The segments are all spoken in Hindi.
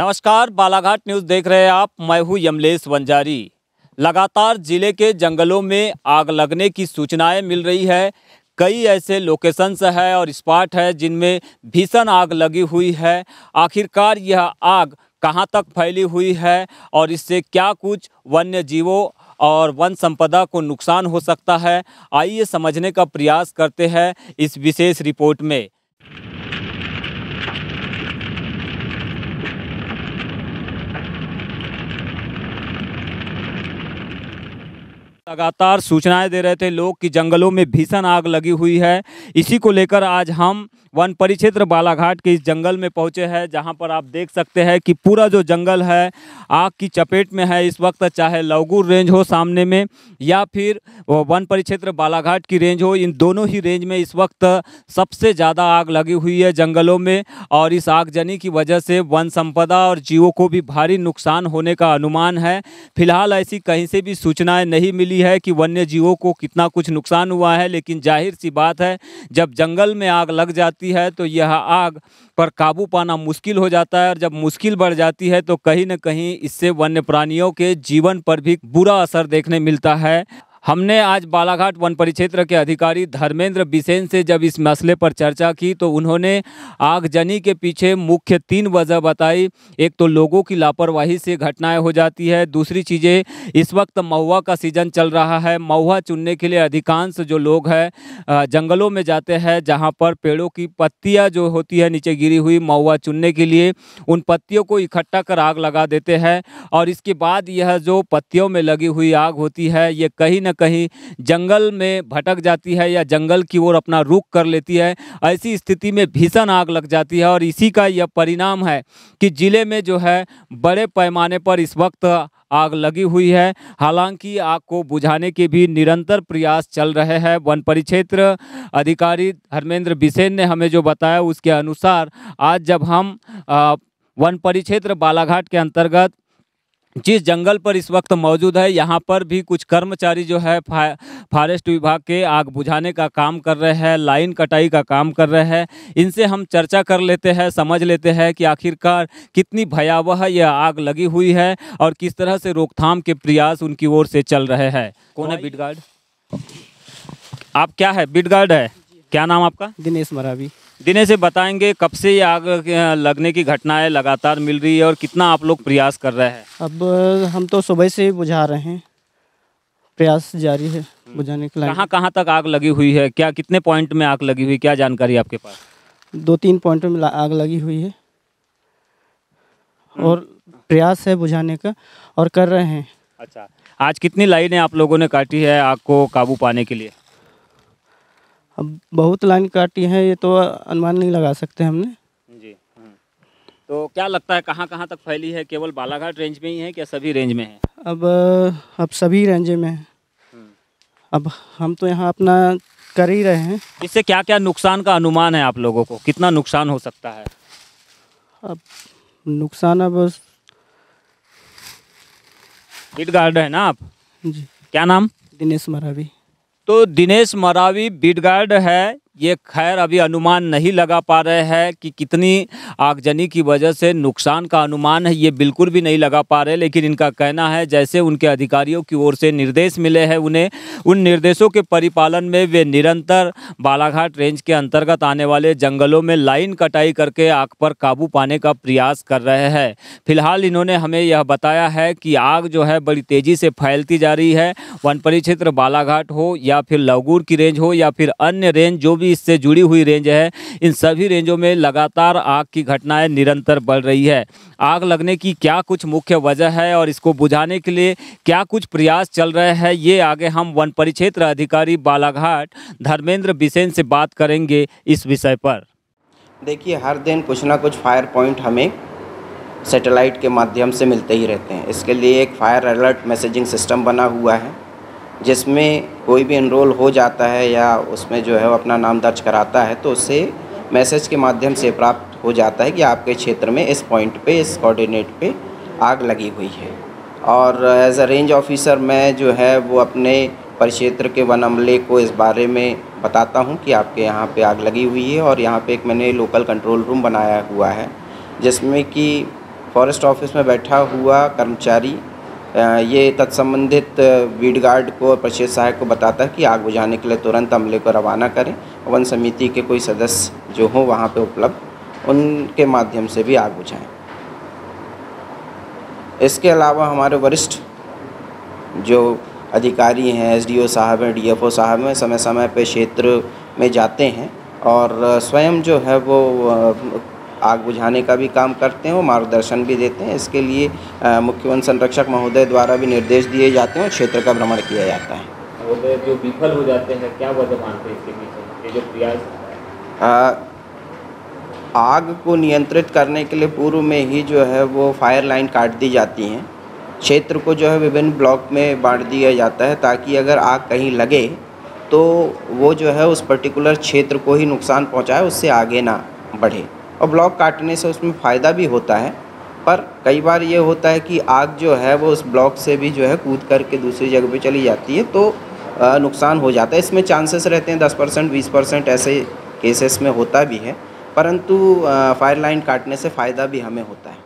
नमस्कार बालाघाट न्यूज़ देख रहे हैं आप मैं हूँ यमलेश वंजारी लगातार जिले के जंगलों में आग लगने की सूचनाएं मिल रही है कई ऐसे लोकेशंस है और स्पॉट है जिनमें भीषण आग लगी हुई है आखिरकार यह आग कहां तक फैली हुई है और इससे क्या कुछ वन्य जीवों और वन संपदा को नुकसान हो सकता है आइए समझने का प्रयास करते हैं इस विशेष रिपोर्ट में लगातार सूचनाएं दे रहे थे लोग कि जंगलों में भीषण आग लगी हुई है इसी को लेकर आज हम वन परिक्षेत्र बालाघाट के इस जंगल में पहुंचे हैं जहां पर आप देख सकते हैं कि पूरा जो जंगल है आग की चपेट में है इस वक्त चाहे लवगुर रेंज हो सामने में या फिर वन परिक्षेत्र बालाघाट की रेंज हो इन दोनों ही रेंज में इस वक्त सबसे ज़्यादा आग लगी हुई है जंगलों में और इस आगजनी की वजह से वन संपदा और जीवों को भी भारी नुकसान होने का अनुमान है फिलहाल ऐसी कहीं से भी सूचनाएँ नहीं मिली मिली है कि वन्य जीवों को कितना कुछ नुकसान हुआ है लेकिन जाहिर सी बात है जब जंगल में आग लग जाती है तो यह आग पर काबू पाना मुश्किल हो जाता है और जब मुश्किल बढ़ जाती है तो कहीं ना कहीं इससे वन्य प्राणियों के जीवन पर भी बुरा असर देखने मिलता है हमने आज बालाघाट वन परिक्षेत्र के अधिकारी धर्मेंद्र बिसेन से जब इस मसले पर चर्चा की तो उन्होंने आगजनी के पीछे मुख्य तीन वजह बताई एक तो लोगों की लापरवाही से घटनाएं हो जाती है दूसरी चीज़ें इस वक्त महुआ का सीज़न चल रहा है महुआ चुनने के लिए अधिकांश जो लोग हैं जंगलों में जाते हैं जहाँ पर पेड़ों की पत्तियाँ जो होती है नीचे गिरी हुई महुआ चुनने के लिए उन पत्तियों को इकट्ठा कर आग लगा देते हैं और इसके बाद यह जो पत्तियों में लगी हुई आग होती है ये कहीं ना कहीं जंगल में भटक जाती है या जंगल की ओर अपना रुख कर लेती है ऐसी स्थिति में भीषण आग लग जाती है और इसी का यह परिणाम है कि ज़िले में जो है बड़े पैमाने पर इस वक्त आग लगी हुई है हालांकि आग को बुझाने के भी निरंतर प्रयास चल रहे हैं वन परिक्षेत्र अधिकारी धर्मेंद्र बिसेन ने हमें जो बताया उसके अनुसार आज जब हम आ, वन परिक्षेत्र बालाघाट के अंतर्गत जिस जंगल पर इस वक्त मौजूद है यहाँ पर भी कुछ कर्मचारी जो है फा, फॉरेस्ट विभाग के आग बुझाने का काम कर रहे हैं लाइन कटाई का काम कर रहे हैं इनसे हम चर्चा कर लेते हैं समझ लेते हैं कि आखिरकार कितनी भयावह यह आग लगी हुई है और किस तरह से रोकथाम के प्रयास उनकी ओर से चल रहे हैं कौन है तो बिट गार्ड आप क्या है बिट गार्ड है क्या नाम आपका दिनेश मरावी दिनेश से बताएंगे कब से ये आग लगने की घटनाएं लगातार मिल रही है और कितना आप लोग प्रयास कर रहे हैं अब हम तो सुबह से ही बुझा रहे हैं प्रयास जारी है बुझाने के लिए कहाँ कहाँ तक आग लगी हुई है क्या कितने पॉइंट में आग लगी हुई क्या जानकारी आपके पास दो तीन पॉइंट में आग लगी हुई है और प्रयास है बुझाने का और कर रहे हैं अच्छा आज कितनी लाइनें आप लोगों ने काटी है आग को काबू पाने के लिए अब बहुत लाइन काटी है ये तो अनुमान नहीं लगा सकते हमने जी हम्म। तो क्या लगता है कहाँ कहाँ तक फैली है केवल बालाघाट रेंज में ही है क्या सभी रेंज में है अब अब सभी रेंज में है हम्म। अब हम तो यहाँ अपना कर ही रहे हैं इससे क्या क्या नुकसान का अनुमान है आप लोगों को कितना नुकसान हो सकता है अब नुकसान अब किट गार्ड है ना आप जी क्या नाम दिनेश मरावी तो दिनेश मरावी बीट गार्ड है ये खैर अभी अनुमान नहीं लगा पा रहे हैं कि कितनी आगजनी की वजह से नुकसान का अनुमान है ये बिल्कुल भी नहीं लगा पा रहे लेकिन इनका कहना है जैसे उनके अधिकारियों की ओर से निर्देश मिले हैं उन्हें उन निर्देशों के परिपालन में वे निरंतर बालाघाट रेंज के अंतर्गत आने वाले जंगलों में लाइन कटाई करके आग पर काबू पाने का प्रयास कर रहे हैं फिलहाल इन्होंने हमें यह बताया है कि आग जो है बड़ी तेज़ी से फैलती जा रही है वन परिक्षेत्र बालाघाट हो या फिर लवगुड़ की रेंज हो या फिर अन्य रेंज जो भी भी इससे जुड़ी हुई रेंज है इन सभी रेंजों में लगातार आग की घटनाएं निरंतर बढ़ रही है आग लगने की क्या कुछ मुख्य वजह है और इसको बुझाने के लिए क्या कुछ प्रयास चल रहे हैं ये आगे हम वन परिक्षेत्र अधिकारी बालाघाट धर्मेंद्र बिसेन से बात करेंगे इस विषय पर देखिए हर दिन कुछ ना कुछ फायर पॉइंट हमें सैटेलाइट के माध्यम से मिलते ही रहते हैं इसके लिए एक फायर अलर्ट मैसेजिंग सिस्टम बना हुआ है जिसमें कोई भी इनरोल हो जाता है या उसमें जो है वो अपना नाम दर्ज कराता है तो उससे मैसेज के माध्यम से प्राप्त हो जाता है कि आपके क्षेत्र में इस पॉइंट पे इस कोऑर्डिनेट पे आग लगी हुई है और एज अ रेंज ऑफिसर मैं जो है वो अपने परिक्षेत्र के वन अमले को इस बारे में बताता हूँ कि आपके यहाँ पे आग लगी हुई है और यहाँ पे एक मैंने लोकल कंट्रोल रूम बनाया हुआ है जिसमें कि फॉरेस्ट ऑफिस में बैठा हुआ कर्मचारी ये तत्संबंधित वीड गार्ड को और सहायक को बताता है कि आग बुझाने के लिए तुरंत अमले को रवाना करें वन समिति के कोई सदस्य जो हों वहाँ पर उपलब्ध उनके माध्यम से भी आग बुझाएं इसके अलावा हमारे वरिष्ठ जो अधिकारी हैं एसडीओ साहब हैं डीएफओ साहब हैं समय समय पे क्षेत्र में जाते हैं और स्वयं जो है वो आग बुझाने का भी काम करते हैं और मार्गदर्शन भी देते हैं इसके लिए मुख्य वन संरक्षक महोदय द्वारा भी निर्देश दिए जाते हैं और क्षेत्र का भ्रमण किया जाता है जो विफल हो जाते हैं क्या वजह मानते हैं इसके पीछे ये जो प्रयास आग को नियंत्रित करने के लिए पूर्व में ही जो है वो फायर लाइन काट दी जाती हैं क्षेत्र को जो है विभिन्न ब्लॉक में बांट दिया जाता है ताकि अगर आग कहीं लगे तो वो जो है उस पर्टिकुलर क्षेत्र को ही नुकसान पहुंचाए उससे आगे ना बढ़े और ब्लॉक काटने से उसमें फ़ायदा भी होता है पर कई बार ये होता है कि आग जो है वो उस ब्लॉक से भी जो है कूद करके दूसरी जगह पे चली जाती है तो नुकसान हो जाता है इसमें चांसेस रहते हैं दस परसेंट बीस परसेंट ऐसे केसेस में होता भी है परंतु फायर लाइन काटने से फ़ायदा भी हमें होता है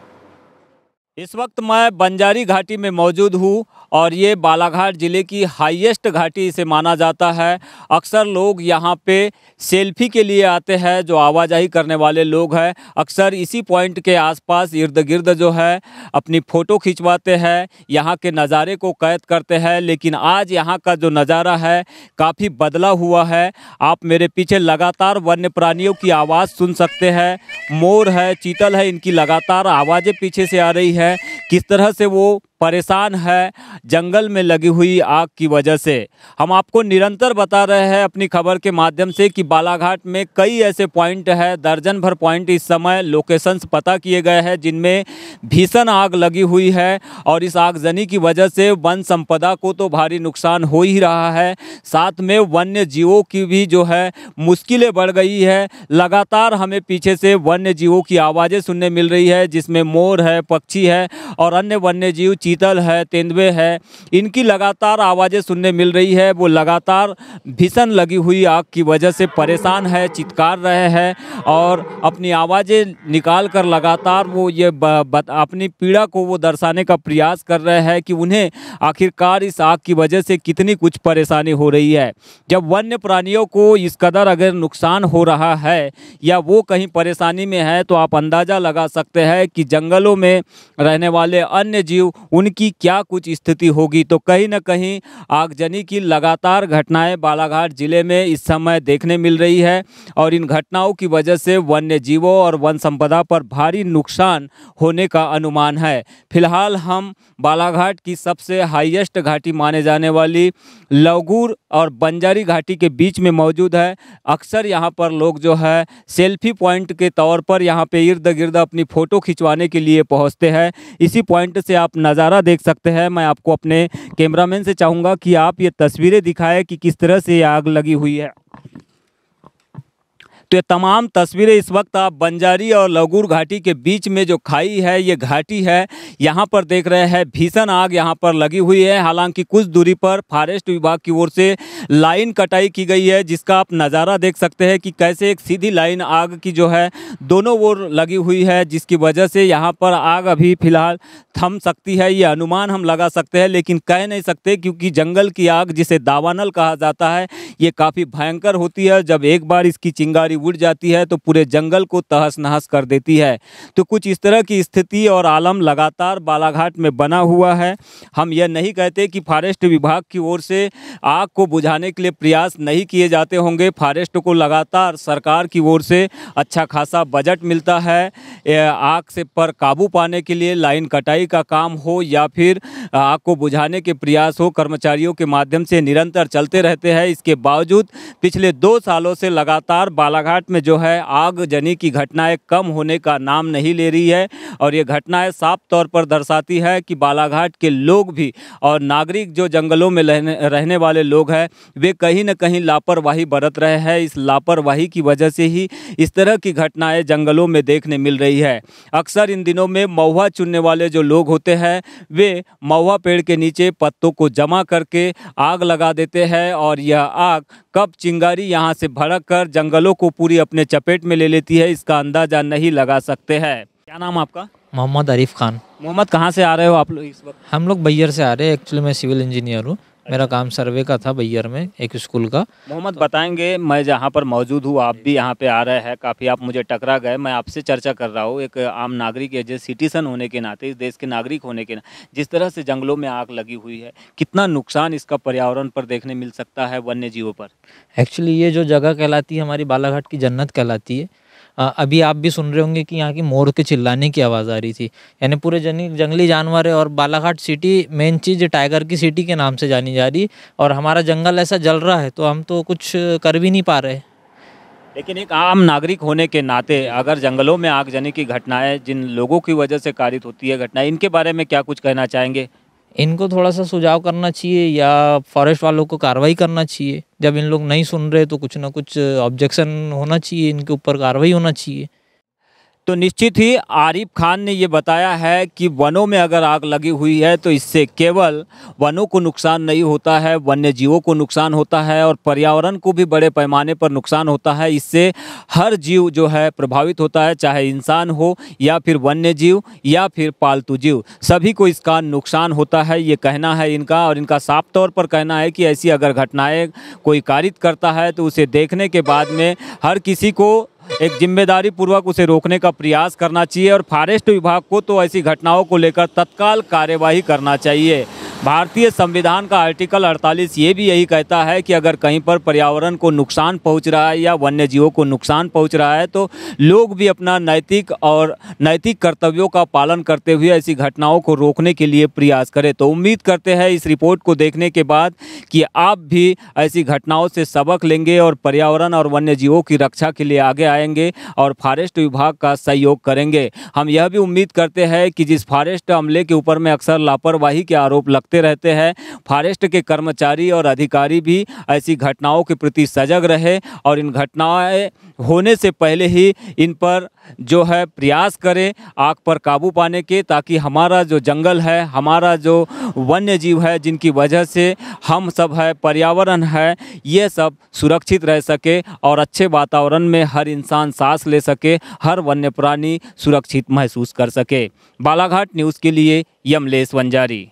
इस वक्त मैं बंजारी घाटी में मौजूद हूँ और ये बालाघाट ज़िले की हाईएस्ट घाटी इसे माना जाता है अक्सर लोग यहाँ पे सेल्फी के लिए आते हैं जो आवाजाही करने वाले लोग हैं अक्सर इसी पॉइंट के आसपास इर्द गिर्द जो है अपनी फ़ोटो खिंचवाते हैं यहाँ के नज़ारे को कैद करते हैं लेकिन आज यहाँ का जो नज़ारा है काफ़ी बदला हुआ है आप मेरे पीछे लगातार वन्य प्राणियों की आवाज़ सुन सकते हैं मोर है चीतल है इनकी लगातार आवाज़ें पीछे से आ रही है है किस तरह से वो परेशान है जंगल में लगी हुई आग की वजह से हम आपको निरंतर बता रहे हैं अपनी खबर के माध्यम से कि बालाघाट में कई ऐसे पॉइंट है दर्जन भर पॉइंट इस समय लोकेशंस पता किए गए हैं जिनमें भीषण आग लगी हुई है और इस आगजनी की वजह से वन संपदा को तो भारी नुकसान हो ही रहा है साथ में वन्य जीवों की भी जो है मुश्किलें बढ़ गई है लगातार हमें पीछे से वन्य जीवों की आवाज़ें सुनने मिल रही है जिसमें मोर है पक्षी है और अन्य वन्य जीव चीतल है तेंदुए है इनकी लगातार आवाज़ें सुनने मिल रही है वो लगातार भीषण लगी हुई आग की वजह से परेशान है चित्कार रहे हैं और अपनी आवाज़ें निकाल कर लगातार वो ये ब, ब, अपनी पीड़ा को वो दर्शाने का प्रयास कर रहे हैं कि उन्हें आखिरकार इस आग की वजह से कितनी कुछ परेशानी हो रही है जब वन्य प्राणियों को इस कदर अगर नुकसान हो रहा है या वो कहीं परेशानी में है तो आप अंदाज़ा लगा सकते हैं कि जंगलों में रहने वाले अन्य जीव उनकी क्या कुछ स्थिति होगी तो कहीं ना कहीं आगजनी की लगातार घटनाएं बालाघाट जिले में इस समय देखने मिल रही है और इन घटनाओं की वजह से वन्य जीवों और वन संपदा पर भारी नुकसान होने का अनुमान है फिलहाल हम बालाघाट की सबसे हाईएस्ट घाटी माने जाने वाली लौगुर और बंजारी घाटी के बीच में मौजूद है अक्सर यहाँ पर लोग जो है सेल्फी पॉइंट के तौर पर यहाँ पे इर्द गिर्द अपनी फ़ोटो खिंचवाने के लिए पहुँचते हैं इसी पॉइंट से आप नज़र नज़ारा देख सकते हैं मैं आपको अपने कैमरामैन से चाहूँगा कि आप ये तस्वीरें दिखाएं कि किस तरह से आग लगी हुई है तो ये तमाम तस्वीरें इस वक्त आप बंजारी और लगूर घाटी के बीच में जो खाई है ये घाटी है यहाँ पर देख रहे हैं भीषण आग यहाँ पर लगी हुई है हालांकि कुछ दूरी पर फॉरेस्ट विभाग की ओर से लाइन कटाई की गई है जिसका आप नज़ारा देख सकते हैं कि कैसे एक सीधी लाइन आग की जो है दोनों ओर लगी हुई है जिसकी वजह से यहाँ पर आग अभी फिलहाल थम सकती है ये अनुमान हम लगा सकते हैं लेकिन कह नहीं सकते क्योंकि जंगल की आग जिसे दावानल कहा जाता है ये काफ़ी भयंकर होती है जब एक बार इसकी चिंगारी उड़ जाती है तो पूरे जंगल को तहस नहस कर देती है तो कुछ इस तरह की स्थिति और आलम लगातार बालाघाट में बना हुआ है हम यह नहीं कहते कि फॉरेस्ट विभाग की ओर से आग को बुझाने के लिए प्रयास नहीं किए जाते होंगे फॉरेस्ट को लगातार सरकार की ओर से अच्छा खासा बजट मिलता है आग से पर काबू पाने के लिए लाइन कटाई का काम हो या फिर आग को बुझाने के प्रयास हो कर्मचारियों के माध्यम से निरंतर चलते रहते हैं इसके बावजूद पिछले दो सालों से लगातार बालाघाट बालाघाट में जो है आग जनी की घटनाएं कम होने का नाम नहीं ले रही है और ये घटनाएं साफ तौर पर दर्शाती है कि बालाघाट के लोग भी और नागरिक जो जंगलों में रहने रहने वाले लोग हैं वे कहीं ना कहीं लापरवाही बरत रहे हैं इस लापरवाही की वजह से ही इस तरह की घटनाएँ जंगलों में देखने मिल रही है अक्सर इन दिनों में महुआ चुनने वाले जो लोग होते हैं वे महुआ पेड़ के नीचे पत्तों को जमा करके आग लगा देते हैं और यह आग कब चिंगारी यहां से भड़क कर जंगलों को पूरी अपने चपेट में ले लेती है इसका अंदाजा नहीं लगा सकते हैं क्या नाम आपका मोहम्मद अरीफ खान मोहम्मद कहाँ से आ रहे हो आप लोग इस वक्त हम लोग बैयर से आ रहे हैं एक्चुअली मैं सिविल इंजीनियर हूँ मेरा काम सर्वे का था बैयर में एक स्कूल का मोहम्मद तो, बताएंगे मैं जहाँ पर मौजूद हूँ आप भी यहाँ पे आ रहे हैं काफ़ी आप मुझे टकरा गए मैं आपसे चर्चा कर रहा हूँ एक आम नागरिक एज ए सिटीजन होने के नाते इस देश के नागरिक होने के नाते जिस तरह से जंगलों में आग लगी हुई है कितना नुकसान इसका पर्यावरण पर देखने मिल सकता है वन्य जीवों पर एक्चुअली ये जो जगह कहलाती है हमारी बालाघाट की जन्नत कहलाती है अभी आप भी सुन रहे होंगे कि यहाँ की मोर के चिल्लाने की आवाज़ आ रही थी यानी पूरे जंगली जानवर है और बालाघाट सिटी मेन चीज़ टाइगर की सिटी के नाम से जानी जा रही और हमारा जंगल ऐसा जल रहा है तो हम तो कुछ कर भी नहीं पा रहे लेकिन एक आम नागरिक होने के नाते अगर जंगलों में आगजनी की घटनाएं जिन लोगों की वजह से कारित होती है घटनाएं इनके बारे में क्या कुछ कहना चाहेंगे इनको थोड़ा सा सुझाव करना चाहिए या फॉरेस्ट वालों को कार्रवाई करना चाहिए जब इन लोग नहीं सुन रहे तो कुछ ना कुछ ऑब्जेक्शन होना चाहिए इनके ऊपर कार्रवाई होना चाहिए तो निश्चित ही आरिफ खान ने ये बताया है कि वनों में अगर आग लगी हुई है तो इससे केवल वनों को नुकसान नहीं होता है वन्य जीवों को नुकसान होता है और पर्यावरण को भी बड़े पैमाने पर नुकसान होता है इससे हर जीव जो है प्रभावित होता है चाहे इंसान हो या फिर वन्य जीव या फिर पालतू जीव सभी को इसका नुकसान होता है ये कहना है इनका और इनका साफ तौर पर कहना है कि ऐसी अगर घटनाएँ कोई कारित करता है तो उसे देखने के बाद में हर किसी को एक जिम्मेदारी पूर्वक उसे रोकने का प्रयास करना चाहिए और फॉरेस्ट विभाग को तो ऐसी घटनाओं को लेकर तत्काल कार्यवाही करना चाहिए भारतीय संविधान का आर्टिकल 48 ये भी यही कहता है कि अगर कहीं पर पर्यावरण को नुकसान पहुंच रहा है या वन्य जीवों को नुकसान पहुंच रहा है तो लोग भी अपना नैतिक और नैतिक कर्तव्यों का पालन करते हुए ऐसी घटनाओं को रोकने के लिए प्रयास करें तो उम्मीद करते हैं इस रिपोर्ट को देखने के बाद कि आप भी ऐसी घटनाओं से सबक लेंगे और पर्यावरण और वन्य जीवों की रक्षा के लिए आगे आए लगाएंगे और फॉरेस्ट विभाग का सहयोग करेंगे हम यह भी उम्मीद करते हैं कि जिस फॉरेस्ट अमले के ऊपर में अक्सर लापरवाही के आरोप लगते रहते हैं फॉरेस्ट के कर्मचारी और अधिकारी भी ऐसी घटनाओं के प्रति सजग रहे और इन घटनाएं होने से पहले ही इन पर जो है प्रयास करें आग पर काबू पाने के ताकि हमारा जो जंगल है हमारा जो वन्य जीव है जिनकी वजह से हम सब है पर्यावरण है ये सब सुरक्षित रह सके और अच्छे वातावरण में हर इंसान इंसान सांस ले सके हर वन्य प्राणी सुरक्षित महसूस कर सके बालाघाट न्यूज़ के लिए यमलेश वंजारी